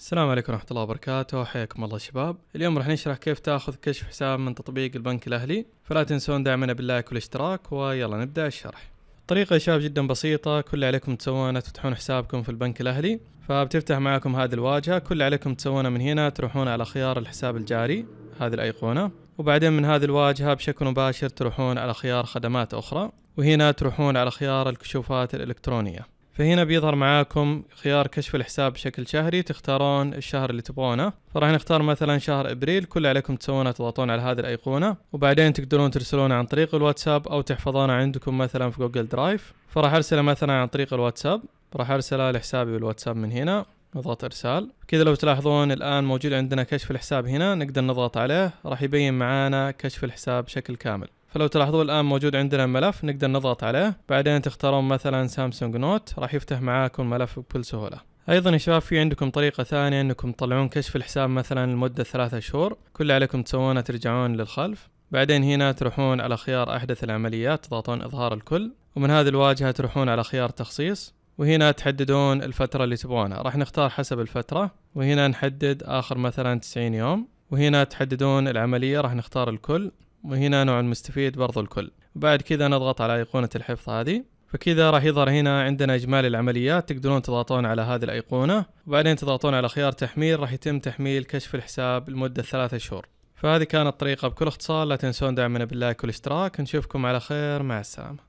السلام عليكم ورحمة الله وبركاته حياكم الله شباب اليوم راح نشرح كيف تاخذ كشف حساب من تطبيق البنك الأهلي فلا تنسون دعمنا باللايك والاشتراك ويلا نبدأ الشرح الطريقة يا شباب جدا بسيطة كل اللي عليكم تسوونه تفتحون حسابكم في البنك الأهلي فبتفتح معاكم هذه الواجهة كل اللي عليكم تسوونه من هنا تروحون على خيار الحساب الجاري هذه الأيقونة وبعدين من هذه الواجهة بشكل مباشر تروحون على خيار خدمات أخرى وهنا تروحون على خيار الكشوفات الإلكترونية فهنا بيظهر معاكم خيار كشف الحساب بشكل شهري تختارون الشهر اللي تبغونه فراح نختار مثلا شهر ابريل كل عليكم تسوونه تضغطون على هذه الايقونه وبعدين تقدرون ترسلونه عن طريق الواتساب او تحفظونه عندكم مثلا في جوجل درايف فراح ارسله مثلا عن طريق الواتساب راح ارسله لحسابي بالواتساب من هنا نضغط ارسال كذا لو تلاحظون الان موجود عندنا كشف الحساب هنا نقدر نضغط عليه راح يبين معانا كشف الحساب بشكل كامل فلو تلاحظوا الآن موجود عندنا ملف نقدر نضغط عليه بعدين تختارون مثلا سامسونج نوت راح يفتح معاكم ملف بكل سهولة ايضا يا شباب في عندكم طريقة ثانية انكم تطلعون كشف الحساب مثلا لمدة ثلاثة شهور كل اللي عليكم تسوونه ترجعون للخلف بعدين هنا تروحون على خيار احدث العمليات تضغطون اظهار الكل ومن هذه الواجهة تروحون على خيار تخصيص وهنا تحددون الفترة اللي تبغونها راح نختار حسب الفترة وهنا نحدد اخر مثلا 90 يوم وهنا تحددون العملية راح نختار الكل وهنا نوع المستفيد برضو الكل بعد كذا نضغط على أيقونة الحفظ هذه فكذا راح يظهر هنا عندنا إجمالي العمليات تقدرون تضغطون على هذه الأيقونة وبعدين تضغطون على خيار تحميل راح يتم تحميل كشف الحساب لمدة ثلاثة شهور فهذه كانت طريقة بكل اختصار لا تنسون دعمنا باللايك والاشتراك نشوفكم على خير مع السلامة